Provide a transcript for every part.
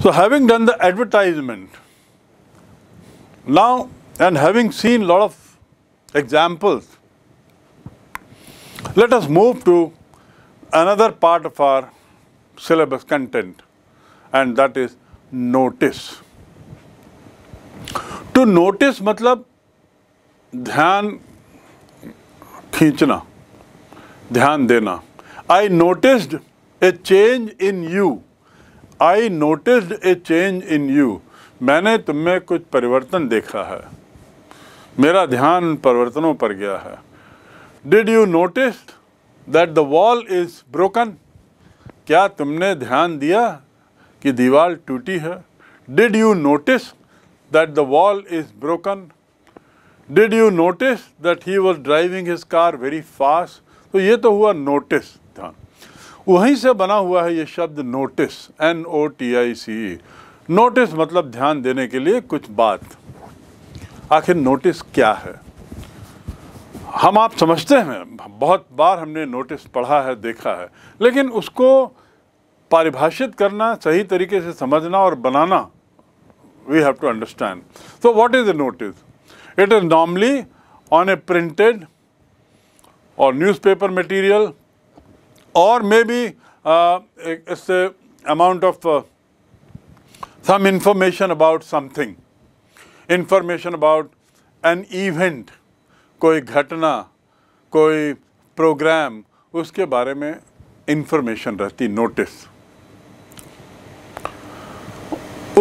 So having done the advertisement, now and having seen lot of examples, let us move to another part of our syllabus content and that is notice. To notice matlab ध्यान खींचना ध्यान देना I noticed a change in you I notice a change in you मैंने तुम्हें कुछ परिवर्तन देखा है मेरा ध्यान परिवर्तनों पर गया है did you notice that the wall is broken क्या तुमने ध्यान दिया कि दीवार टूटी है did you notice that the wall is broken did you notice that he was driving his car very fast तो ये तो हुआ नोटिस वहीं से बना हुआ है ये शब्द notice N O T I C E notice मतलब ध्यान देने के लिए कुछ बात आखिर नोटिस क्या है हम आप समझते हैं बहुत बार हमने नोटिस पढ़ा है देखा है लेकिन उसको परिभाषित करना सही तरीके से समझना और बनाना we have to understand so what is a notice it is normally on a printed और न्यूज़पेपर मटेरियल और मे बी इससे amount of some information about something information about an event कोई घटना कोई प्रोग्राम उसके बारे में इंफॉर्मेशन रहती नोटिस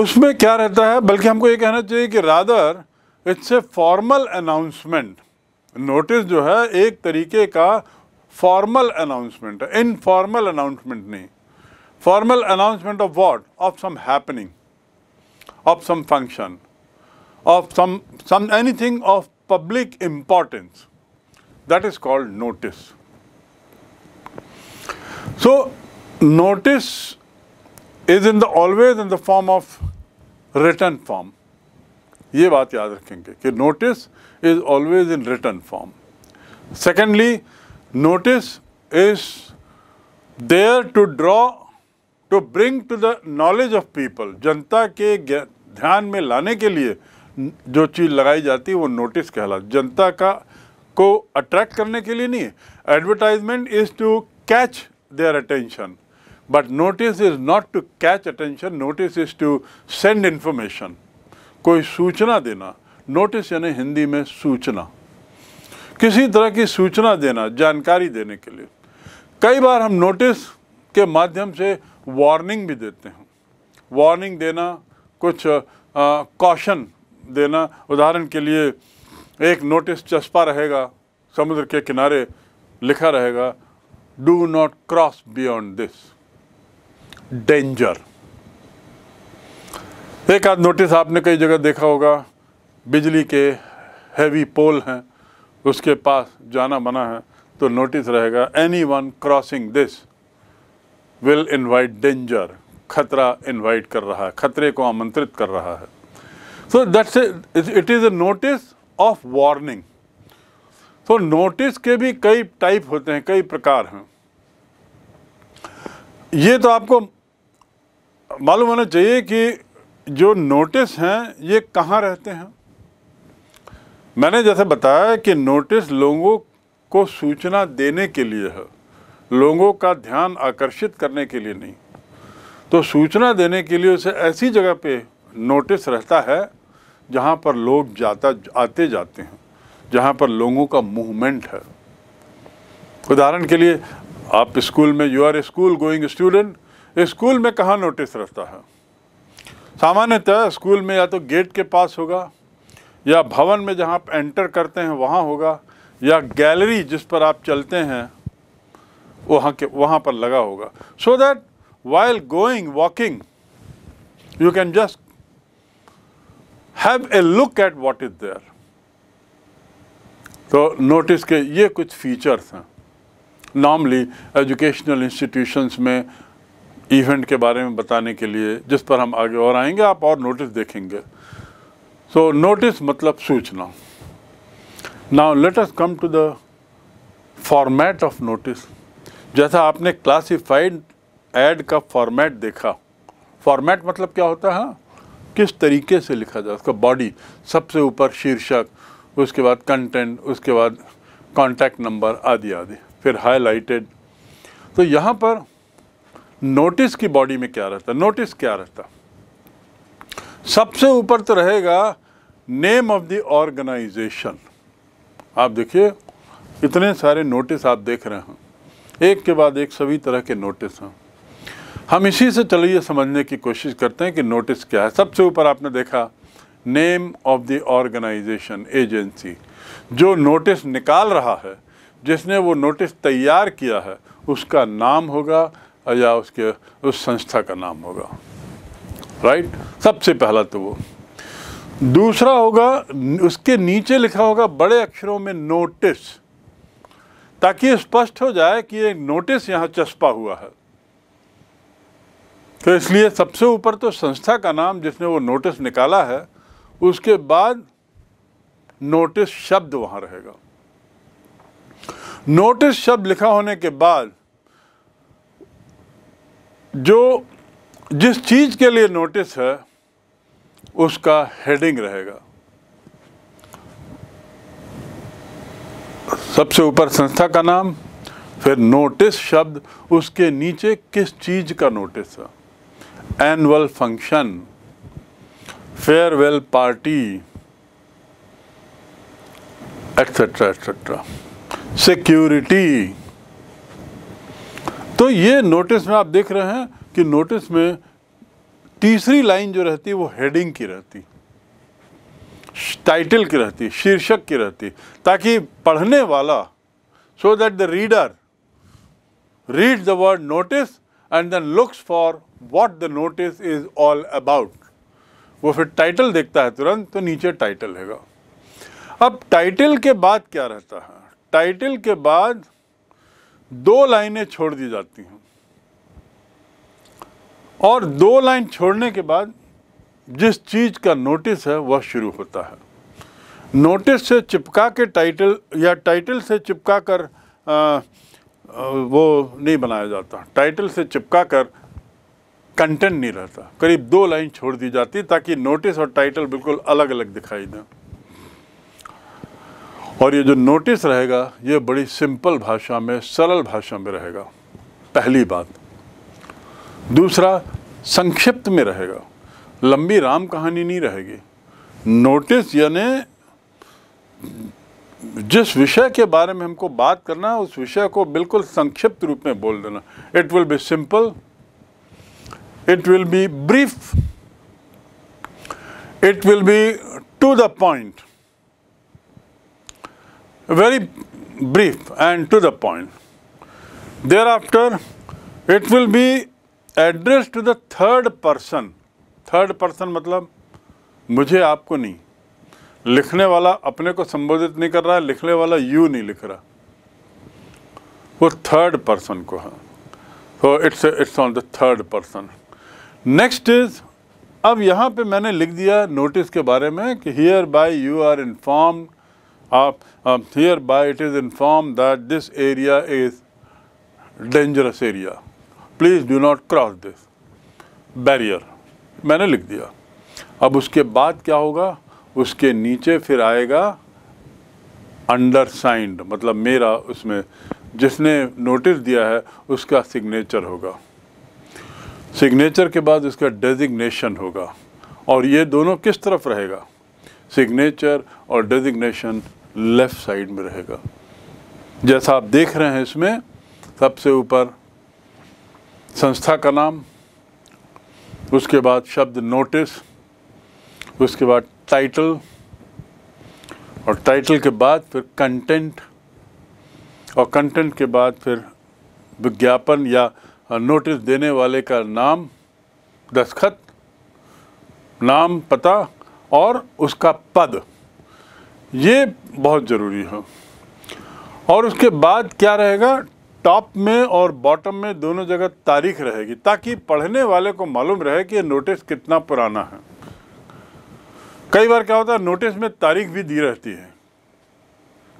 उसमें क्या रहता है बल्कि हमको ये कहना चाहिए कि rather it's a formal announcement notice जो है एक तरीके का formal announcement, informal announcement formal announcement of what? Of some happening, of some function, of some, some anything of public importance. That is called notice. So, notice is in the always in the form of written form. ये बात याद रखेंगे कि notice is always in written form. Secondly, Notice is there to draw, to bring to the knowledge of people. जनता के ध्यान में लाने के लिए जो चीज़ लगाई जाती है वो नोटिस कहला जनता का को अट्रैक्ट करने के लिए नहीं advertisement is to catch their attention but notice is not to catch attention notice is to send information कोई सूचना देना नोटिस यानी हिंदी में सूचना किसी तरह की सूचना देना जानकारी देने के लिए कई बार हम नोटिस के माध्यम से वार्निंग भी देते हैं वार्निंग देना कुछ कॉशन देना उदाहरण के लिए एक नोटिस चस्पा रहेगा समुद्र के किनारे लिखा रहेगा do not cross beyond this danger एक आध नोटिस आपने कई जगह देखा होगा बिजली के हैवी पोल हैं उसके पास जाना मना है तो नोटिस रहेगा anyone crossing this will invite danger खतरा इनवाइट कर रहा है खतरे को आमंत्रित कर रहा है so that's it is a notice of warning तो नोटिस के भी कई टाइप होते हैं कई प्रकार हैं ये तो आपको मालूम होना चाहिए कि जो नोटिस हैं ये कहाँ रहते हैं मैंने जैसे बताया कि नोटिस लोगों को सूचना देने के लिए है लोगों का ध्यान आकर्षित करने के लिए नहीं तो सूचना देने के लिए उसे ऐसी जगह पे नोटिस रहता है जहाँ पर लोग जाता आते जाते हैं जहाँ पर लोगों का मूवमेंट है उदाहरण के लिए आप स्कूल में you are school going student school में कहाँ नोटिस रहता है सामान्यतः स्कूल में या तो गेट के पास होगा या भवन में जहाँ आप एंटर करते हैं वहाँ होगा या गैलरी जिस पर आप चलते हैं वहाँ के वहाँ पर लगा होगा so that while going walking you can just have a look at what is there तो नोटिस के ये कुछ फीचर्स हैं नॉर्मली एजुकेशनल इंस्टीट्यूशंस में इवेंट के बारे में बताने के लिए जिस पर हम आगे और आएंगे आप और नोटिस देखेंगे So नोटिस मतलब सूचना Now let us come to the format of notice जैसा आपने क्लासिफाइड एड का फॉर्मेट देखा फॉर्मेट मतलब क्या होता है किस तरीके से लिखा जाए उसका बॉडी सबसे ऊपर शीर्षक उसके बाद कंटेंट उसके बाद कॉन्टैक्ट नंबर आदि आदि फिर हाईलाइटेड तो यहाँ पर नोटिस की बॉडी में क्या रहता नोटिस क्या रहता सबसे ऊपर तो रहेगा नेम ऑफ द ऑर्गेनाइजेशन आप देखिए इतने सारे नोटिस आप देख रहे हैं एक के बाद एक सभी तरह के नोटिस हैं हम इसी से चलिए समझने की कोशिश करते हैं कि नोटिस क्या है सबसे ऊपर आपने देखा name of the organisation agency जो नोटिस निकाल रहा है जिसने वो नोटिस तैयार किया है उसका नाम होगा या उसके उस संस्था का नाम होगा राइट सबसे पहला तो वो दूसरा होगा उसके नीचे लिखा होगा बड़े अक्षरों में नोटिस ताकि स्पष्ट हो जाए कि एक नोटिस यहाँ चस्पा हुआ है तो इसलिए सबसे ऊपर तो संस्था का नाम जिसने वो नोटिस निकाला है उसके बाद नोटिस शब्द वहाँ रहेगा नोटिस शब्द लिखा होने के बाद जो जिस चीज़ के लिए नोटिस है उसका हेडिंग रहेगा सबसे ऊपर संस्था का नाम फिर नोटिस शब्द उसके नीचे किस चीज़ का नोटिस है annual function farewell party etcetera etcetera security तो ये नोटिस में आप देख रहे हैं कि नोटिस में तीसरी लाइन जो रहती है वो हेडिंग की रहती टाइटल की रहती शीर्षक की रहती ताकि पढ़ने वाला so that the reader read the word notice and then looks for what the notice is all about वो फिर टाइटल देखता है तुरंत तो नीचे टाइटल हैगा अब टाइटल के बाद क्या रहता है टाइटल के बाद दो लाइनें छोड़ दी जाती हैं और दो लाइन छोड़ने के बाद जिस चीज़ का नोटिस है वह शुरू होता है नोटिस से चिपका के टाइटल या टाइटल से चिपका कर आ, वो नहीं बनाया जाता टाइटल से चिपका कर कंटेंट नहीं रहता करीब दो लाइन छोड़ दी जाती ताकि नोटिस और टाइटल बिल्कुल अलग अलग दिखाई दें और ये जो नोटिस रहेगा ये बड़ी सिंपल भाषा में सरल भाषा में रहेगा पहली बात दूसरा संक्षिप्त में रहेगा लंबी राम कहानी नहीं रहेगी नोटिस यानी जिस विषय के बारे में हमको बात करना है उस विषय को बिल्कुल संक्षिप्त रूप में बोल देना it will be simple it will be brief it will be to the point very brief and to the point thereafter it will be address to the third person third person मतलब मुझे आपको नहीं लिखने वाला अपने को संबोधित नहीं कर रहा है लिखने वाला यू नहीं लिख रहा वो थर्ड पर्सन को है तो it's it's on the third person next is अब यहाँ पे मैंने लिख दिया नोटिस के बारे में कि hereby you are inform आप hereby it is inform that this area is dangerous area please do not cross this barrier मैंने लिख दिया अब उसके बाद क्या होगा उसके नीचे फिर आएगा अंडर साइंड मतलब मेरा उसमें जिसने नोटिस दिया है उसका सिग्नेचर होगा सिग्नेचर के बाद उसका डेजिग्नेशन होगा और ये दोनों किस तरफ रहेगा सिग्नेचर और डेजिग्नेशन लेफ़्ट साइड में रहेगा जैसा आप देख रहे हैं इसमें सबसे ऊपर संस्था का नाम उसके बाद शब्द नोटिस उसके बाद टाइटल और टाइटल के बाद फिर कंटेंट और कंटेंट के बाद फिर विज्ञापन या नोटिस देने वाले का नाम दस्खत नाम पता और उसका पद ये बहुत ज़रूरी है और उसके बाद क्या रहेगा टॉप में और बॉटम में दोनों जगह तारीख रहेगी ताकि पढ़ने वाले को मालूम रहे कि नोटिस कितना पुराना है कई बार क्या होता है नोटिस में तारीख भी दी रहती है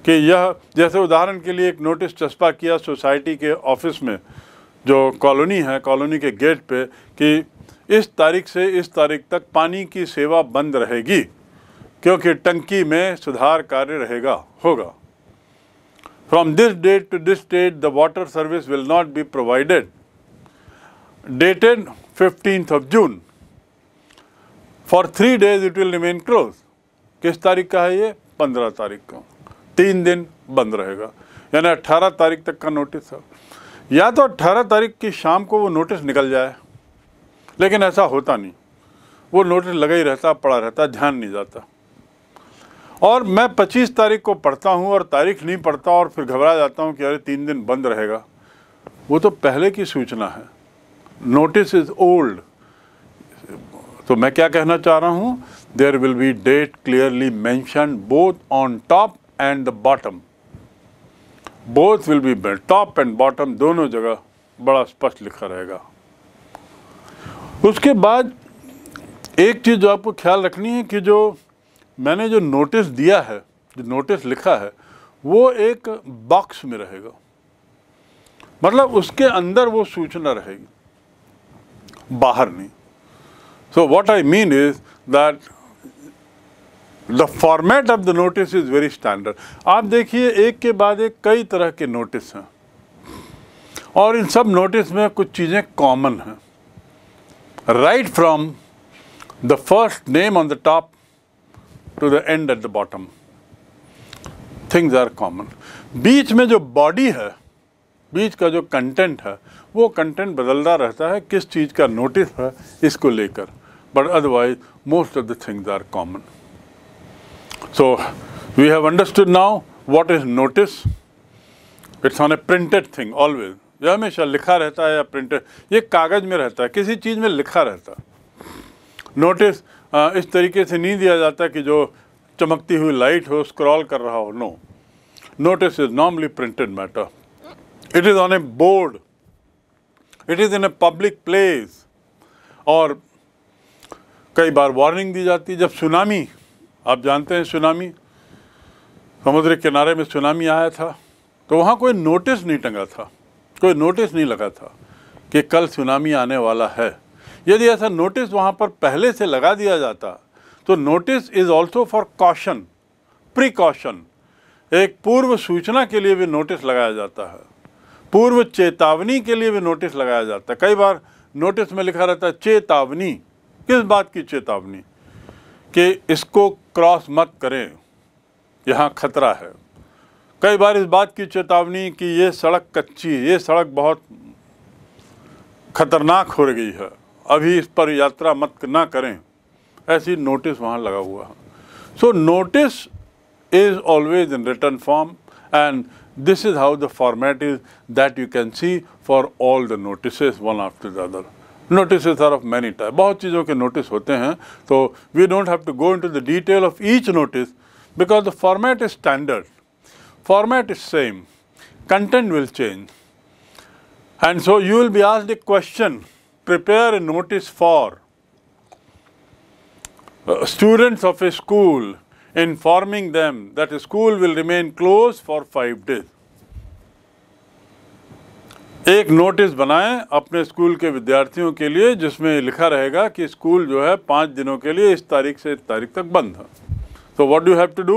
कि यह जैसे उदाहरण के लिए एक नोटिस चस्पा किया सोसाइटी के ऑफिस में जो कॉलोनी है कॉलोनी के गेट पे कि इस तारीख से इस तारीख तक पानी की सेवा बंद रहेगी क्योंकि टंकी में सुधार कार्य रहेगा होगा From this date to this date, the water service will not be provided. Dated 15th of June. For three days it will remain close किस तारीख का है ये पंद्रह तारीख का तीन दिन बंद रहेगा यानी अट्ठारह तारीख तक का नोटिस है या तो अट्ठारह तारीख की शाम को वो नोटिस निकल जाए लेकिन ऐसा होता नहीं वो नोटिस लगा ही रहता पड़ा रहता ध्यान नहीं जाता और मैं 25 तारीख को पढ़ता हूँ और तारीख नहीं पढ़ता और फिर घबरा जाता हूँ कि अरे तीन दिन बंद रहेगा वो तो पहले की सूचना है नोटिस इज़ ओल्ड तो मैं क्या कहना चाह रहा हूँ there will be date clearly mention both on top and the bottom both will be top and bottom दोनों जगह बड़ा स्पष्ट लिखा रहेगा उसके बाद एक चीज़ जो आपको ख्याल रखनी है कि जो मैंने जो नोटिस दिया है जो नोटिस लिखा है वो एक बॉक्स में रहेगा मतलब उसके अंदर वो सूचना रहेगी बाहर नहीं so what I mean is that the format of the notice is very standard आप देखिए एक के बाद एक कई तरह के नोटिस हैं और इन सब नोटिस में कुछ चीज़ें कॉमन हैं right from the first name on the top to the end at the bottom things are common बीच में जो बॉडी है बीच का जो कंटेंट है वो कंटेंट बदलता रहता है किस चीज़ का नोटिस है इसको लेकर but otherwise most of the things are common so we have understood now what is notice it's on a printed thing always यह हमेशा लिखा रहता है या प्रिंटेड ये कागज़ में रहता है किसी चीज़ में लिखा रहता है नोटिस इस तरीके से नहीं दिया जाता कि जो चमकती हुई लाइट हो स्क्रॉल कर रहा हो no notice is normally printed matter it is on a board it is in a public place और कई बार वार्निंग दी जाती है जब सुनामी आप जानते हैं सुनामी समुद्र किनारे में सुनामी आया था तो वहाँ कोई नोटिस नहीं टंगा था कोई नोटिस नहीं लगा था कि कल सुनामी आने वाला है यदि ऐसा नोटिस वहाँ पर पहले से लगा दिया जाता तो notice is also for caution precaution एक पूर्व सूचना के लिए भी नोटिस लगाया जाता है पूर्व चेतावनी के लिए भी नोटिस लगाया जाता है कई बार नोटिस में लिखा रहता है चेतावनी किस बात की चेतावनी कि इसको क्रॉस मत करें यहाँ खतरा है कई बार इस बात की चेतावनी कि ये सड़क कच्ची ये सड़क बहुत खतरनाक हो गई है अभी इस पर यात्रा मत ना करें ऐसी नोटिस वहाँ लगा हुआ है so notice is always in return form and this is how the format is that you can see for all the notice one after the other notice are of many type बहुत चीज़ों के notice होते हैं तो we don't have to go in to the detail of each notice because the format is standard format is same content will change and so you will B आज the question prepare a notice for uh, students of a school informing them that a school will remain closed for five days. एक notice बनाएं अपने school के विद्यार्थियों के लिए जिसमें लिखा रहेगा कि स्कूल जो है पाँच दिनों के लिए इस तारीख से इस तारीख तक बंद है तो what you have to do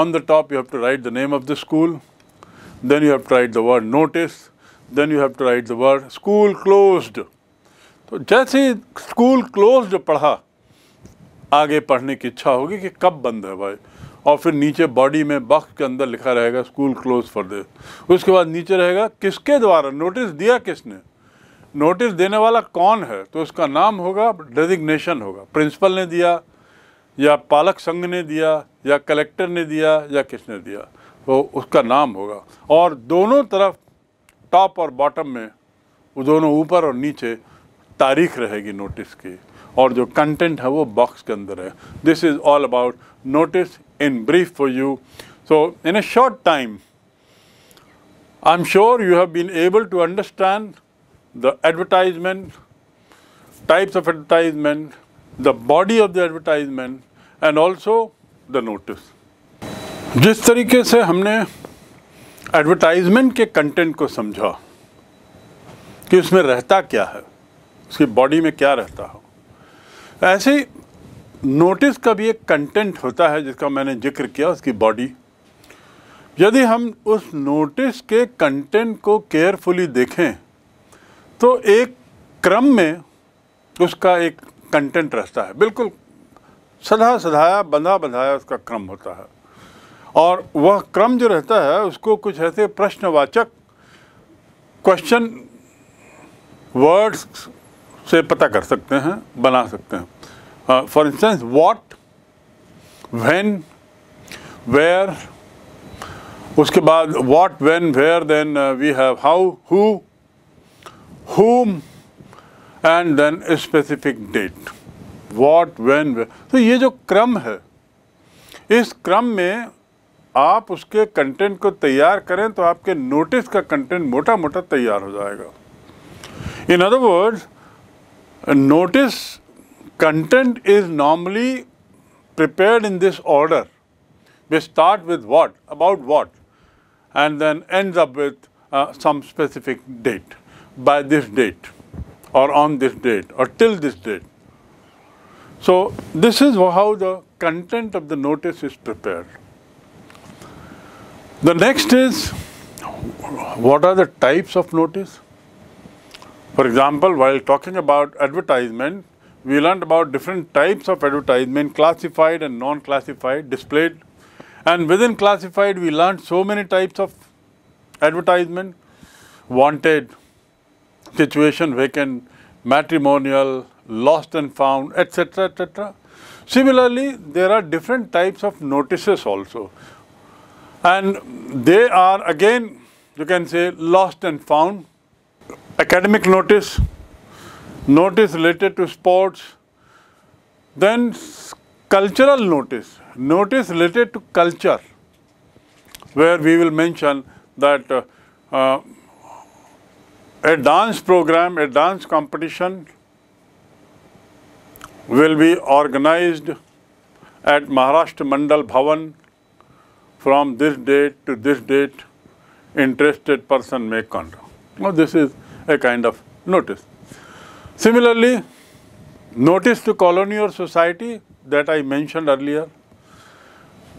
on the top you have to write the name of the school then you have to write the word notice then you have to write the word school closed तो जैसे ही school close पढ़ा आगे पढ़ने की इच्छा होगी कि कब बंद है भाई और फिर नीचे बॉडी में बॉक्स के अंदर लिखा रहेगा स्कूल क्लोज फॉर दिस उसके बाद नीचे रहेगा किसके द्वारा नोटिस दिया किसने नोटिस देने वाला कौन है तो उसका नाम होगा डेजिग्नेशन होगा प्रिंसिपल ने दिया या पालक संघ ने दिया या कलेक्टर ने दिया या किसने दिया तो उसका नाम होगा और दोनों तरफ टॉप और बॉटम में वो दोनों ऊपर और नीचे तारीख रहेगी नोटिस की और जो कंटेंट है वो बॉक्स के अंदर है this is all about notice in brief for you so in a short time I am sure you have been able to understand the advertisement types of advertisement the body of the advertisement and also the notice जिस तरीके से हमने advertisement के content को समझा कि उसमें रहता क्या है उसकी बॉडी में क्या रहता हो ऐसे नोटिस का भी एक कंटेंट होता है जिसका मैंने जिक्र किया उसकी बॉडी यदि हम उस नोटिस के कंटेंट को केयरफुली देखें तो एक क्रम में उसका एक कंटेंट रहता है बिल्कुल सधा सधाया बंधा बंधाया उसका क्रम होता है और वह क्रम जो रहता है उसको कुछ ऐसे प्रश्नवाचक क्वेश्चन वर्ड्स से पता कर सकते हैं बना सकते हैं for instance what when where उसके बाद what when where then we have how who whom and then specific date what when तो ये जो क्रम है इस क्रम में आप उसके कंटेंट को तैयार करें तो आपके नोटिस का कंटेंट मोटा मोटा तैयार हो जाएगा in other words notice content is normally prepared in this order. We start with what, about what, and then ends up with uh, some specific date, by this date, or on this date, or till this date. So, this is how the content of the notice is prepared. The next is, what are the types of notice? For example, while talking about advertisement, we learned about different types of advertisement, classified and non-classified, displayed. And within classified, we learned so many types of advertisement, wanted, situation vacant, matrimonial, lost and found, etc., etc. Similarly, there are different types of notices also. And they are again, you can say lost and found, academic notice, notice related to sports, then cultural notice, notice related to culture, where we will mention that uh, uh, a dance program, a dance competition will be organized at Maharashtra Mandal Bhavan from this date to this date interested person may contact. Now this is a kind of notice. Similarly, notice to colony or society that I mentioned earlier,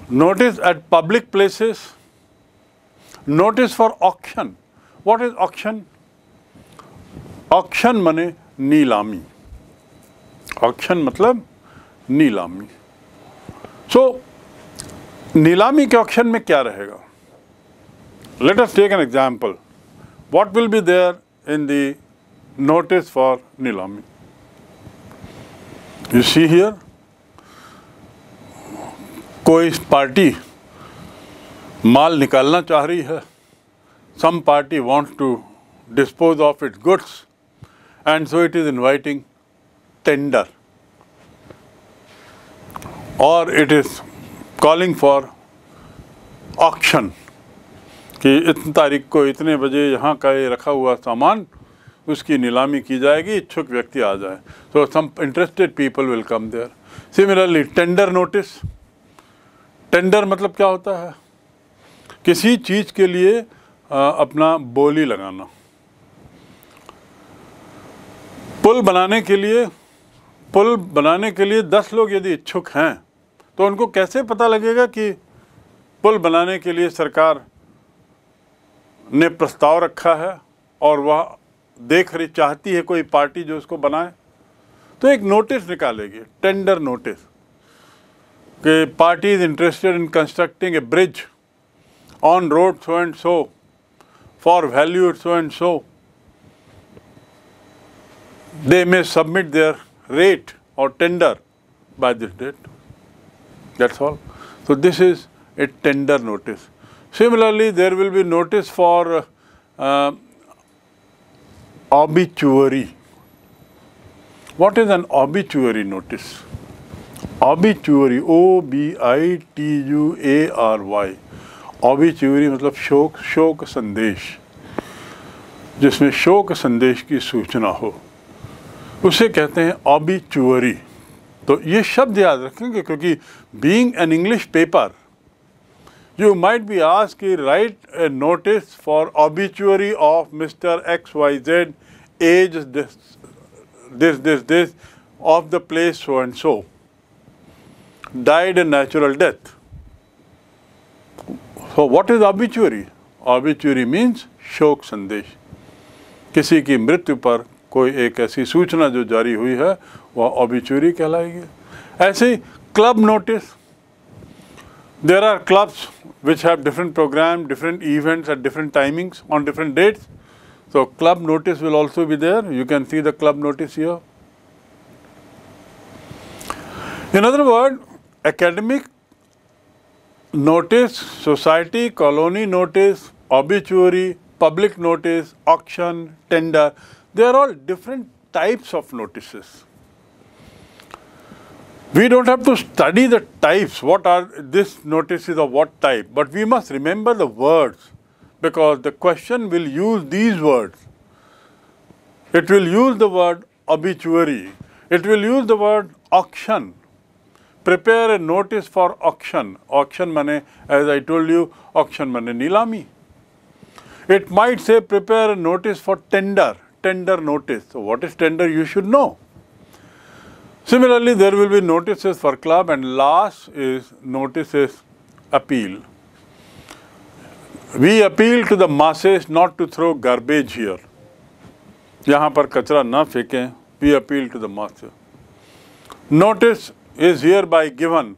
notice at public places, notice for auction. What is auction? Auction money नीलामी Auction matlab नीलामी so, नीलामी ke auction में kya rahega? Let us take an example. What will be there in the notice for Nilami. You see here, कोई party माल निकालना चाह रही है some party wants to dispose of its goods and so it is inviting tender or it is calling for auction कि इतनी तारीख को इतने बजे यहाँ का ये रखा हुआ सामान उसकी नीलामी की जाएगी इच्छुक व्यक्ति आ जाए तो some interested people will come there similarly tender notice tender मतलब क्या होता है किसी चीज़ के लिए आ, अपना बोली लगाना पुल बनाने के लिए पुल बनाने के लिए दस लोग यदि इच्छुक हैं तो उनको कैसे पता लगेगा कि पुल बनाने के लिए सरकार ने प्रस्ताव रखा है और वह देख रही चाहती है कोई पार्टी जो उसको बनाए तो एक नोटिस निकालेगी टेंडर नोटिस कि party is interested in constructing a bridge on road so and so for value so and so they may submit their rate और tender by this date that's all so this is a tender notice Similarly, there will be notice for uh, obituary. What is an obituary notice? Obituary, O-B-I-T-U-A-R-Y. Obituary मतलब शोक शोक संदेश जिसमें शोक संदेश की सूचना हो उसे कहते हैं ऑबिचुअरी तो ये शब्द याद रखेंगे क्योंकि being an English paper You might be asked to write a notice for obituary of Mr. XYZ, age this, this, this, this, of the place so and so. Died a natural death. So what is obituary? Obituary means शोक संदेश किसी की मृत्यु पर कोई एक ऐसी सूचना जो जारी हुई है वह ऑबिचुरी कहलाएगी ऐसे ही club notice There are clubs which have different program, different events at different timings on different dates. So club notice will also be there. You can see the club notice here. In other words, academic notice, society, colony notice, obituary, public notice, auction, tender, they are all different types of notices. We don't have to study the types, what are this notice is of what type, but we must remember the words because the question will use these words. It will use the word obituary, it will use the word auction. Prepare a notice for auction. Auction money, as I told you, auction money nilami. It might say prepare a notice for tender, tender notice. So what is tender you should know. Similarly, there will be notices for club and last is notices appeal. We appeal to the masses not to throw garbage here. यहाँ पर कचरा ना फेंकें Notice is hereby given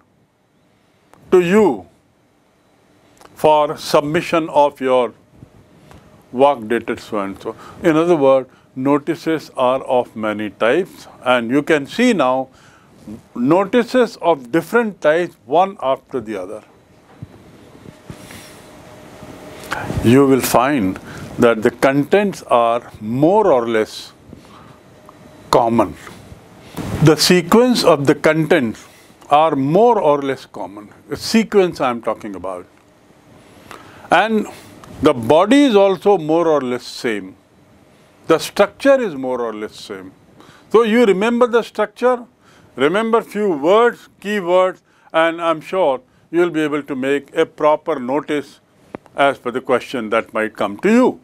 to you for submission of your work dated so and so. In other words, notices are of many types and you can see now notices of different types one after the other. You will find that the contents are more or less common. The sequence of the contents are more or less common. The sequence I am talking about. And the body is also more or less same. The structure is more or less same. So you remember the structure, remember few words, key words, and I'm sure you'll be able to make a proper notice as per the question that might come to you.